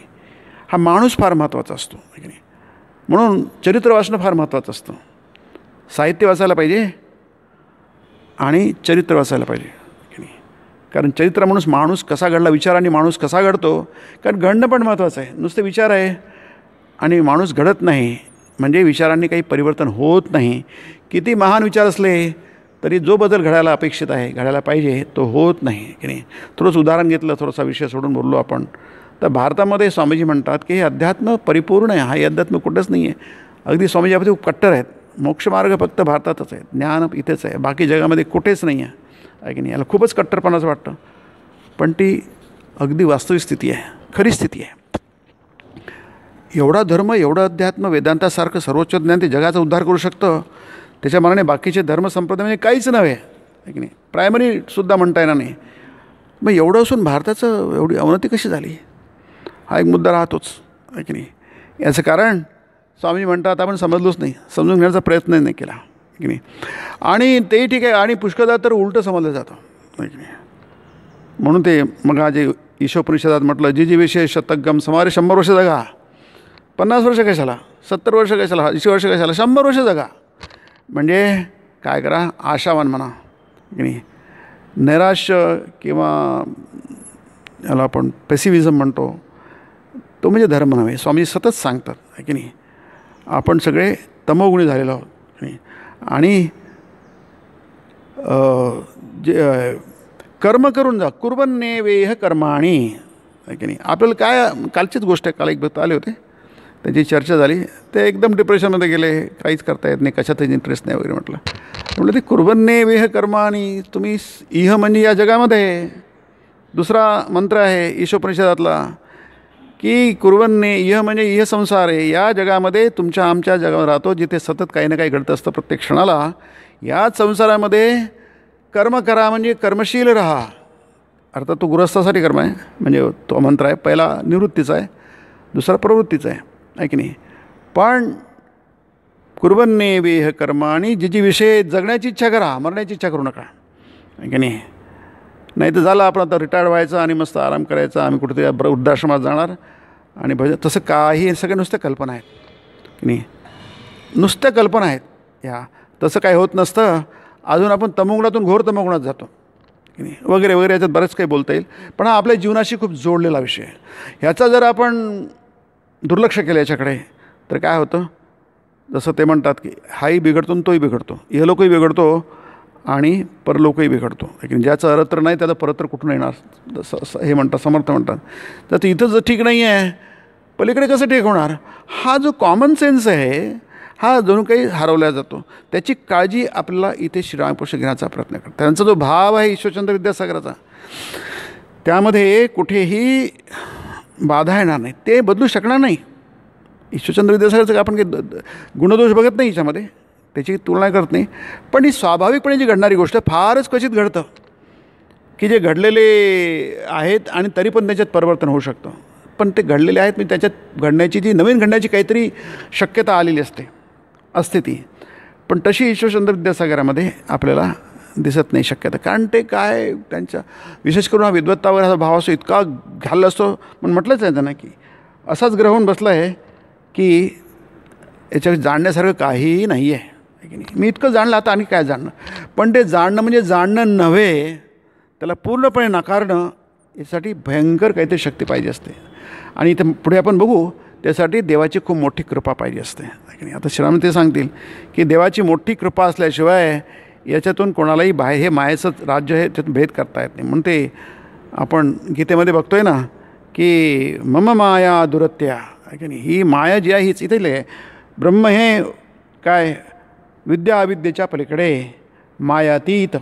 हा माणूस फार महत्त्वाचा असतो की नाही म्हणून चरित्र वाचणं फार महत्त्वाचं असतं साहित्य वाचायला पाहिजे आणि चरित्र वाचायला पाहिजे कारण चरित्र माणूस माणूस कसा घडला विचार आणि माणूस कसा घडतो कारण घडणं पण महत्त्वाचं आहे नुसते विचार आहे आणि माणूस घडत नाही म्हणजे विचारांनी काही परिवर्तन होत नाही किती महान विचार असले तरी जो बदल घडायला अपेक्षित आहे घडायला पाहिजे तो होत नाही की नाही थोडंसं उदाहरण घेतलं थोडासा विषय सोडून बोललो आपण तर भारतामध्ये स्वामीजी म्हणतात की हे अध्यात्म परिपूर्ण आहे हा हे अध्यात्म कुठंच नाही आहे अगदी स्वामीजी खूप कट्टर आहेत मोक्षमार्ग फक्त भारतातच आहे ज्ञान इथेच आहे बाकी जगामध्ये कुठेच नाही आहे की नाही याला खूपच कट्टरपणाचं वाटतं पण ती अगदी वास्तविक स्थिती आहे खरी स्थिती आहे एवढा धर्म एवढं अध्यात्म वेदांतासारखं सर्वोच्च ज्ञान ते जगाचा उद्धार करू शकतं त्याच्या मनाने बाकीचे धर्म संप्रदाय म्हणजे काहीच नव्हे की नाही प्रायमरीसुद्धा म्हणता येणार नाही मग एवढं असून भारताचं एवढी अवनती कशी झाली हा एक मुद्दा राहतोच आहे की नाही याचं कारण स्वामी म्हणतात आपण समजलोच नाही समजून घेण्याचा प्रयत्न नाही केला की नाही आणि तेही ठीक आहे आणि पुष्कदा तर उलटं समजलं जातं की नाही म्हणून ते मग हा जे ईशोपनिषदात म्हटलं जी जी विषय शतकगम समारे शंभर वर्ष जगा पन्नास वर्ष कशाला सत्तर वर्ष कशाला ऐंशी वर्ष कशाला शंभर वर्ष जगा म्हणजे काय करा आशावान म्हणा की नाही नैराश्य किंवा याला आपण पेसिविझम म्हणतो तो म्हणजे धर्म नव्हे स्वामी सतत सांगतात आहे की नाही आपण सगळे तमोगुणी झालेलो आहोत आणि जे कर्म करून जा कुर्बन्ने वेह कर्माणी आहे की नाही आपल्याला काय कालचीच गोष्ट आहे काल एक भक्त आले होते त्यांची चर्चा झाली ते एकदम डिप्रेशनमध्ये गेले काहीच करता येत नाही कशातच इंटरेस्ट नाही वगैरे म्हटलं म्हटलं ते कुर्बन्ने वेह कर्माणी तुम्ही इह म्हणजे या जगामध्ये दुसरा मंत्र आहे ईशोपनिषदातला की कुर्वन्ने यह म्हणजे इह संसार आहे या जगामध्ये तुमच्या आमच्या जगावर राहतो जिथे सतत काही ना काही घडत असतं प्रत्येक क्षणाला याच संसारामध्ये कर्म करा म्हणजे कर्मशील राहा अर्थात तो गृहस्थासाठी कर्म आहे म्हणजे तो मंत्र आहे पहिला निवृत्तीचा आहे दुसरा प्रवृत्तीचा आहे ऐक नाही पण कुर्वन्ने वेह कर्म आणि जी विषय जगण्याची इच्छा करा मरण्याची इच्छा करू नका ऐक नाही नाही तर झालं आपण आता रिटायर्ड व्हायचं आणि मस्त आराम करायचा आम्ही कुठेतरी ब्र वृद्धाश्रमात जाणार आणि भज तसं काही हे सगळ्या नुसत्या कल्पना आहेत की नाही नुसत्या कल्पना आहेत या तसं काही होत नसतं अजून आपण तमोगुणातून घोर तमोगुणात जातो की नाही वगैरे वगैरे याच्यात बरंच काही बोलता येईल पण हा आपल्या जीवनाशी खूप जोडलेला विषय ह्याचा जर आपण दुर्लक्ष केलं याच्याकडे तर काय होतं जसं ते म्हणतात की हाही बिघडतो तोही बिघडतो हे लोकही बिघडतो आणि परलोकही बिघडतो लेकिन ज्याचं अरत्र नाही त्याचं परत्र कुठून येणार हे म्हणतात समर्थ म्हणतात तर इथं जर ठीक नाही आहे पलीकडे कसं ठीक होणार हा जो कॉमन सेन्स आहे हा जणू काही हरवला जातो त्याची काळजी आपल्याला इथे श्रीरामपुरुष घेण्याचा प्रयत्न करतो त्यांचा जो भाव आहे ईश्वरचंद्र विद्यासागराचा त्यामध्ये कुठेही बाधा येणार नाही ते बदलू शकणार नाही ईश्वरचंद्र विद्यासागरचं आपण काही गुणदोष बघत नाही याच्यामध्ये त्याची तुलना करत नाही पण ही स्वाभाविकपणे जी घडणारी गोष्ट फारच क्वचित घडतं की जे घडलेले आहेत आणि तरी पण त्याच्यात परिवर्तन होऊ शकतं पण ते घडलेले आहेत मी म्हणजे त्याच्यात घडण्याची जी नवीन घडण्याची काहीतरी शक्यता आलेली असते असते ती पण तशी ईश्वरचंद्र विद्यासागरामध्ये आपल्याला दिसत नाही शक्यता कारण ते काय त्यांच्या विशेष करून हा विद्वत्तावर हा भाव असो इतका घालला असतो पण म्हटलंच आहे त्यांना की असाच ग्रहण बसला आहे की याच्या जाणण्यासारखं काहीही नाही आहे आहे नाही मी इतकं जाणलं आता आणि काय जाणणं पण ते जाणणं म्हणजे जाणणं नव्हे त्याला पूर्णपणे नाकारणं यासाठी भयंकर काहीतरी शक्ती पाहिजे असते आणि इथं पुढे आपण बघू त्यासाठी देवाची खूप मोठी कृपा पाहिजे असते नाही आता श्रीराम ते सांगतील की देवाची मोठी कृपा असल्याशिवाय याच्यातून कोणालाही बाहे हे मायेचं राज्य हे त्यातून भेद करता येत नाही म्हणून ते आपण गीतेमध्ये बघतोय ना की मम माया दुरत्या की नाही ही माया जी आहे हीच इथे ब्रह्म हे काय विद्या अविद्येच्या पलीकडे मायातीत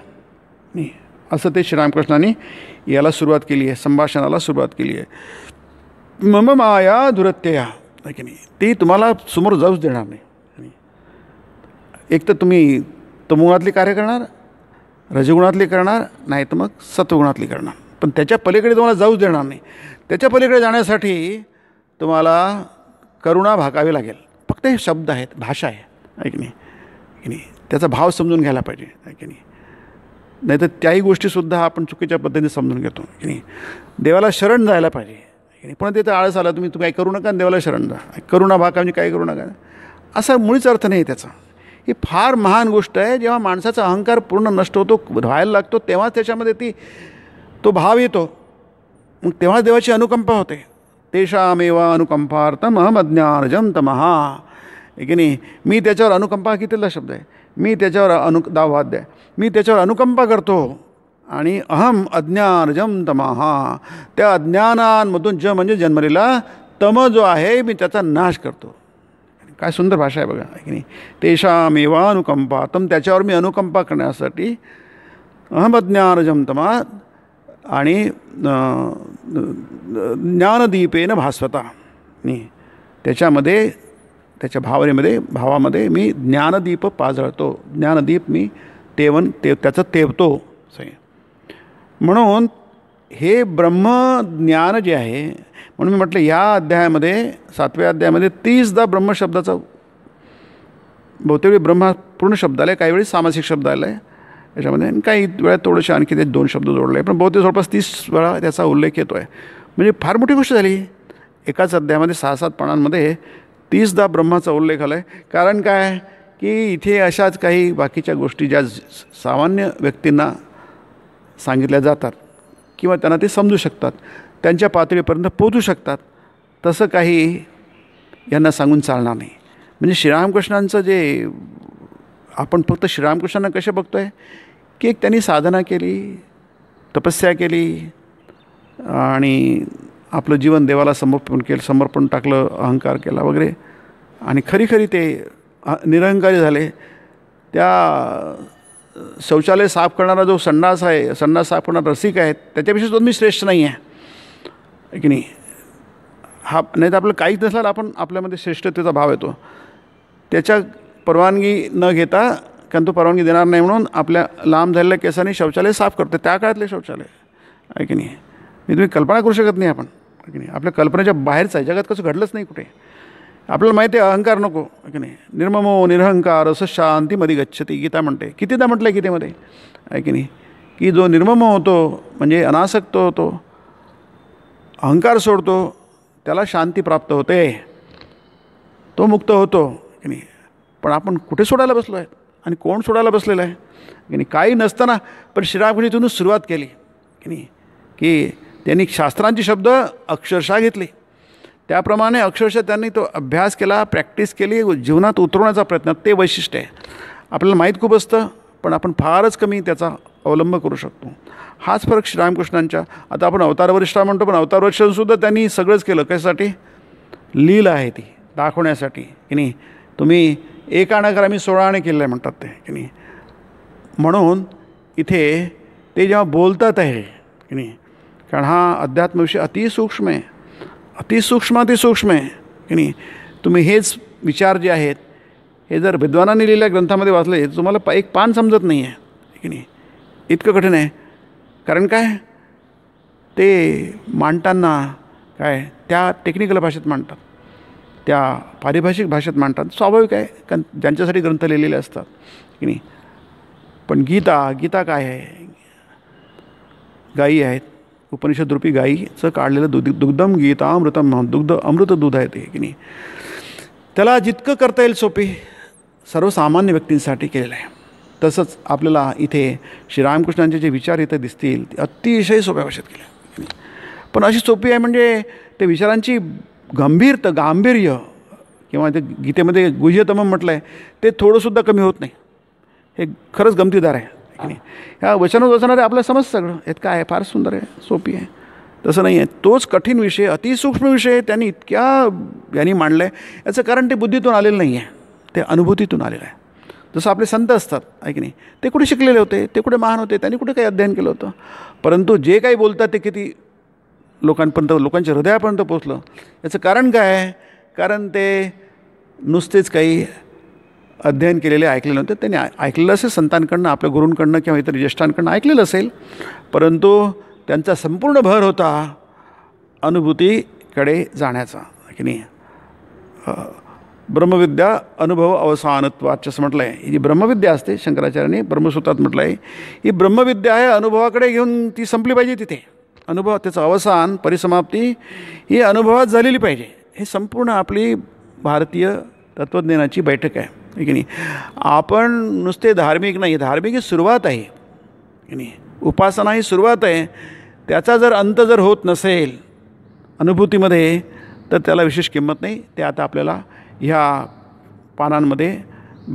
असं ते श्रीरामकृष्णांनी याला सुरुवात केली आहे संभाषणाला सुरुवात केली आहे मम माया दुरत्यया की नाही ती तुम्हाला समोर जाऊच देणार नाही एक तर तुम्ही तमुगुणातली कार्य करणार रजगुणातली करणार नाही तर मग सत्वगुणातली करणार पण त्याच्या पलीकडे तुम्हाला जाऊच देणार नाही त्याच्या पलीकडे जाण्यासाठी तुम्हाला करुणा भागावी लागेल फक्त हे शब्द आहेत भाषा आहे ऐक नाही की नाही त्याचा भाव समजून घ्यायला पाहिजे की नाही नाही तर त्याही गोष्टीसुद्धा आपण चुकीच्या पद्धतीने समजून घेतो की नाही देवाला शरण जायला पाहिजे की नाही पण तिथं आळस आला तुम्ही तू काय करू नका देवाला शरण जा करू ना भाग म्हणजे काय करू नका असा मुळीच अर्थ नाही त्याचा ही फार महान गोष्ट आहे जेव्हा माणसाचा अहंकार पूर्ण नष्ट होतो व्हायला लागतो तेव्हाच त्याच्यामध्ये ती तो भाव येतो मग तेव्हाच देवाची अनुकंपा होते तेषामेवा अनुकंपार्थम अहम जंत तमहा की नाही मी त्याच्यावर अनुकंपा कितीला शब्द आहे मी त्याच्यावर अनु दावाद आहे मी त्याच्यावर अनुकंपा करतो आणि अहम अज्ञान जम तमाहा त्या अज्ञानांमधून ज म्हणजे जन्मलेला तम जो आहे मी त्याचा नाश करतो काय सुंदर भाषा आहे बघा की नाही तेशाम एवा अनुकंपा तम त्याच्यावर मी अनुकंपा करण्यासाठी अहम अज्ञान तमा आणि ज्ञानदीपेन भास्वता नाही त्याच्यामध्ये त्याच्या भावनेमध्ये भावामध्ये मी ज्ञानदीप पाजळतो ज्ञानदीप मी तेवन ते त्याचं तेवतो म्हणून हे ब्रह्मज्ञान जे आहे म्हणून मी म्हटलं या अध्यायामध्ये सातव्या अध्यायामध्ये तीसदा ब्रह्मशब्दाचा बहुतेक वेळी ब्रह्म पूर्ण शब्द आला आहे काही वेळी सामासिक शब्द आला आहे याच्यामध्ये आणि काही वेळा थोडेसे आणखी ते दोन शब्द जोडले पण बहुतेक जवळपास तीस वेळा त्याचा उल्लेख येतो आहे म्हणजे फार मोठी गोष्ट झाली एकाच अध्यायामध्ये सहा सात पानांमध्ये तीसदा ब्रह्माचा उल्लेख आला आहे कारण काय की इथे अशाच काही बाकीच्या गोष्टी ज्या सामान्य व्यक्तींना सांगितल्या जातात किंवा त्यांना ते समजू शकतात त्यांच्या पातळीपर्यंत पोचू शकतात तसं काही यांना सांगून चालणार नाही म्हणजे श्रीरामकृष्णांचं जे आपण फक्त श्रीरामकृष्णांना कसे बघतो आहे की एक त्यांनी साधना केली तपस्या केली आणि आपलं जीवन देवाला समर्पण केलं समर्पण टाकलं अहंकार केला वगैरे आणि खरी खरी ते निरहंकारी झाले त्या शौचालय साफ करणारा जो संडास आहे संडास साफ करणारा रसिक आहे त्याच्यापेक्षा तो मी श्रेष्ठ नाही आहे की नाही हा नाही तर आपलं काहीच नसल्याला आपण आपल्यामध्ये श्रेष्ठतेचा भाव येतो त्याच्या परवानगी न घेता कारण तो परवानगी देणार नाही म्हणून आपल्या लांब झालेल्या केसांनी शौचालय साफ करतो त्या काळातले शौचालय आहे की नाही मी तुम्ही कल्पना करू शकत नाही आपण की नाही आपल्या कल्पनेच्या बाहेरचं आहे जगात कसं घडलंच नाही कुठे आपल्याला माहिती आहे अहंकार नको की नाही निर्ममो निरहंकार असं शांतीमध्ये गच्छती गीता म्हणते कितीदा म्हटलं आहे गीतेमध्ये आहे की नाही की जो निर्मम होतो म्हणजे अनासक्त होतो अहंकार सोडतो त्याला शांती प्राप्त होते तो मुक्त होतो की नाही पण आपण कुठे सोडायला बसलो आहे आणि कोण सोडायला बसलेलं आहे की नाही काही नसताना पण श्रीरामकृष्णीतूनच सुरुवात केली की नाही की त्यांनी शास्त्रांचे शब्द अक्षरशः घेतले त्याप्रमाणे अक्षरशः त्यांनी तो अभ्यास केला प्रॅक्टिस केली जीवनात उतरवण्याचा प्रयत्न ते वैशिष्ट्य आहे आपल्याला माहीत खूप असतं पण आपण फारच कमी त्याचा अवलंब करू शकतो हाच फरक श्रीरामकृष्णांच्या आता आपण अवतार वरिष्ठ म्हणतो पण अवतार वरिष्ठांसुद्धा त्यांनी सगळंच केलं कशासाठी लील आहे ती दाखवण्यासाठी की नाही तुम्ही आणा करा मी आणे केलं आहे म्हणतात ते की नाही म्हणून इथे ते जेव्हा बोलतात आहे की नाही कारण हा अध्यात्मविषय अतिसूक्ष्म आहे अतिसूक्ष्म अतिसूक्ष्म आहे की नाही तुम्ही हेच विचार जे आहेत हे जर विद्वानांनी लिहिलेल्या ग्रंथामध्ये वाचले तर तुम्हाला एक पान समजत नाही आहे की नाही इतकं कठीण आहे कारण काय ते मांडताना काय त्या टेक्निकल भाषेत मांडतात त्या पारिभाषिक भाषेत मांडतात स्वाभाविक आहे कारण ज्यांच्यासाठी ग्रंथ लिहिलेले असतात की नाही पण गीता गीता काय आहे गायी आहेत उपनिषद रूपी गाईचं काढलेलं दुध दुग्धम गीता अमृतम दुग्ध अमृत दूध आहे ते की नाही त्याला जितकं करता येईल सोपे सर्वसामान्य व्यक्तींसाठी केलेलं आहे तसंच आपल्याला इथे श्री रामकृष्णांचे जे विचार इथे दिसतील ते अतिशय सोप्या भाषेत केले पण अशी सोपी आहे म्हणजे ते विचारांची गंभीरता गांभीर्य किंवा ते गीतेमध्ये गुह्यतम म्हटलं आहे ते थोडंसुद्धा कमी होत नाही हे खरंच गमतीदार आहे की नाही ह्या वचनात वचणारे आपलं समज सगळं यात काय आहे फार सुंदर आहे सोपी आहे तसं नाही आहे तोच कठीण विषय अतिसूक्ष्म विषय त्यांनी इतक्या यांनी मांडलं आहे याचं कारण ते बुद्धीतून आलेलं नाही आहे ते अनुभूतीतून आलेलं आहे जसं आपले संत असतात ऐक नाही ते कुठे शिकलेले होते ते कुठे महान होते त्यांनी कुठे काही अध्ययन केलं होतं परंतु जे काही बोलतात ते किती लोकांपर्यंत लोकांच्या हृदयापर्यंत पोचलं याचं कारण काय आहे कारण ते नुसतेच काही अध्ययन केलेले ऐकले नव्हते त्यांनी ऐकलेलं असेल संतांकडनं आपल्या गुरूंकडनं किंवा इतर ज्येष्ठांकडनं ऐकलेलं असेल परंतु त्यांचा संपूर्ण भर होता अनुभूतीकडे जाण्याचा की नाही ब्रह्मविद्या अनुभव अवसानत्वाच्या असं म्हटलं आहे ही जी ब्रह्मविद्या असते शंकराचार्यांनी ब्रह्मसूत्रात म्हटलं आहे ही ब्रह्मविद्या आहे अनुभवाकडे घेऊन ती संपली पाहिजे तिथे अनुभव त्याचं अवसान परिसमाप्ती ही अनुभवात झालेली पाहिजे हे संपूर्ण आपली भारतीय तत्त्वज्ञानाची बैठक आहे की नाही आपण नुसते धार्मिक नाही धार्मिक ही सुरुवात आहे की नाही उपासना ही सुरुवात आहे त्याचा जर अंत जर होत नसेल अनुभूतीमध्ये तर त्याला विशेष किंमत नाही ते आता आपल्याला ह्या पानांमध्ये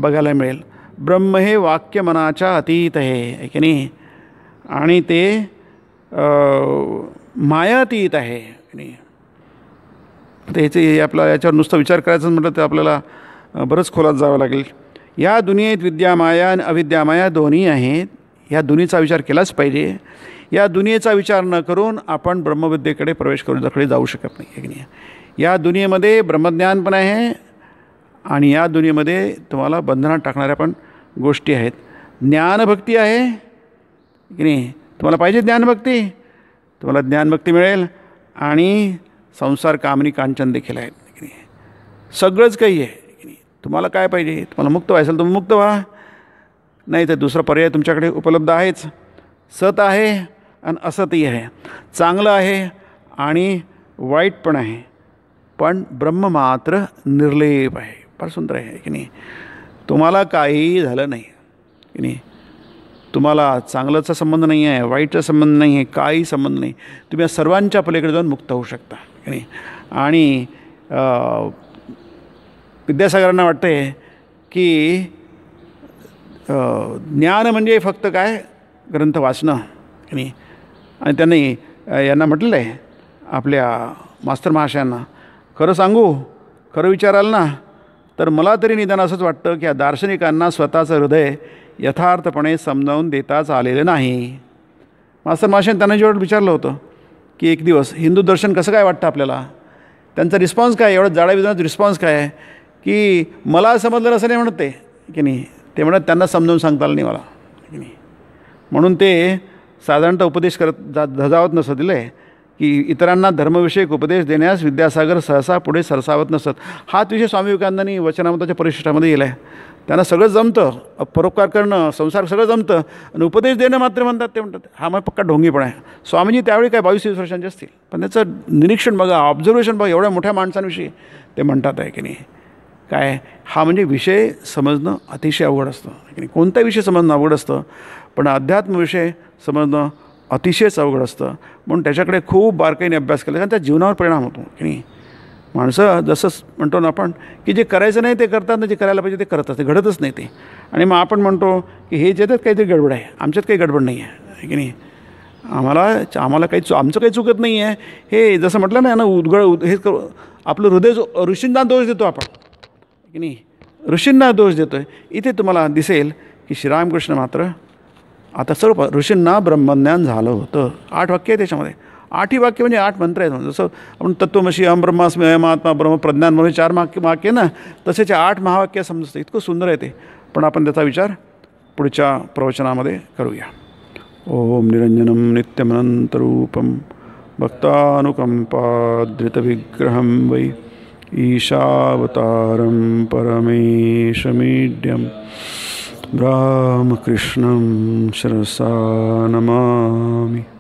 बघायला मिळेल ब्रह्म हे वाक्य मनाच्या अतीत आहे की नाही आणि ते मायातीत आहे की नाही त्याचे आपला याच्यावर नुसतं विचार करायचं म्हटलं तर आपल्याला बरंच खोलात जावं लागेल या दुनियेत विद्यामाया आणि अविद्यामाया दोन्ही आहेत या दुनीचा विचार केलाच पाहिजे या दुनियेचा विचार न करून आपण ब्रह्मविद्येकडे प्रवेश करून जाऊ शकत नाही नाही या दुनियेमध्ये ब्रह्मज्ञान पण आहे आणि या दुनियेमध्ये तुम्हाला बंधनात टाकणाऱ्या पण गोष्टी आहेत ज्ञानभक्ती आहे की नाही तुम्हाला पाहिजे ज्ञानभक्ती तुम्हाला ज्ञानभक्ती मिळेल आणि संसार कामनी कांचन देखील आहेत की नाही सगळंच काही आहे तुम्हाला काय पाहिजे तुम्हाला मुक्त व्हायचं तुम्ही मुक्त व्हा नाही तर दुसरा पर्याय तुमच्याकडे उपलब्ध आहेच सत आहे आणि असतही आहे चांगलं आहे आणि वाईट पण आहे पण ब्रह्म मात्र निर्लेप आहे फार सुंदर आहे की नाही तुम्हाला काही झालं नाही की नाही तुम्हाला चांगलंचा संबंध नाही आहे वाईटचा संबंध नाही आहे काही संबंध नाही तुम्ही सर्वांच्या पलीकडे जाऊन मुक्त होऊ शकता की नाही आणि विद्यासागरांना वाटते की ज्ञान म्हणजे फक्त काय ग्रंथ वाचणं आणि त्यांनी यांना म्हटलेलं आहे आपल्या मास्तर महाशयांना खरं सांगू खरं विचाराल ना तर मला तरी निदान असंच वाटतं की या दार्शनिकांना स्वतःचं हृदय यथार्थपणे समजावून देताच आलेलं नाही मास्तर महाशयांनी त्यांना जेवढं विचारलं होतं की एक दिवस हिंदू दर्शन कसं काय वाटतं आपल्याला त्यांचा रिस्पॉन्स काय एवढं जाड्या रिस्पॉन्स काय की मला समजलं असं नाही म्हणत ते की नाही ते म्हणत त्यांना समजावून सांगता आलं नाही मला की नाही म्हणून ते साधारणतः उपदेश करत जा धजावत नसत दिले की इतरांना धर्मविषयक उपदेश देण्यास विद्यासागर सहसा पुढे सरसावत नसत हा विषय स्वामी विवेकानंदांनी वचनामताच्या परिशिष्टामध्ये गेला आहे त्यांना सगळं जमतं परोपकार करणं संसार सगळं जमतं आणि उपदेश देणं मात्र म्हणतात ते म्हणतात हा मग पक्का ढोंगीपणा आहे स्वामीजी त्यावेळी काय बावीस वीस वर्षांचे असतील पण त्याचं निरीक्षण बघा ऑब्झर्वेशन बघा एवढ्या मोठ्या माणसांविषयी ते म्हणतात आहे की नाही काय हा म्हणजे विषय समजणं अतिशय अवघड असतं कोणता विषय समजणं अवघड असतं पण अध्यात्म विषय समजणं अतिशयच अवघड असतं म्हणून त्याच्याकडे खूप बारकाईने अभ्यास केला कारण त्या जीवनावर परिणाम होतो की नाही माणसं जसं म्हणतो ना आपण की जे करायचं नाही ते करतात ना जे करायला पाहिजे ते करतात ते घडतच नाही ते आणि मग आपण म्हणतो की हे ज्याच्यात काहीतरी गडबड आहे आमच्यात काही गडबड नाही आहे की नाही आम्हाला आम्हाला काही चु आमचं काही चुकत नाही आहे हे जसं म्हटलं ना यानं उद्गळ हे आपलं हृदय जो ऋषींना दोष देतो आपण की नाही ऋषींना दोष देतो आहे इथे तुम्हाला दिसेल की श्रीरामकृष्ण मात्र आता सर्व ऋषींना ब्रह्मज्ञान झालं होतं आठ वाक्य आहे त्याच्यामध्ये आठही वाक्य म्हणजे आठ मंत्र आहेत जसं आपण तत्वमशी अम ब्रह्मास्मी अयम आत्मा ब्रह्म प्रज्ञान म्हणून चार वाक्य वाक्य ना तसेच आठ महावाक्य समजतं इतकं सुंदर आहे ते पण आपण त्याचा विचार पुढच्या प्रवचनामध्ये करूया ओम निरंजनम नित्यमनंतरूपम भक्तानुकंपाद्रितविग्रहं वै ईशावतारं परमेशमीड्यं रामकृष्णं शिरसा नमामि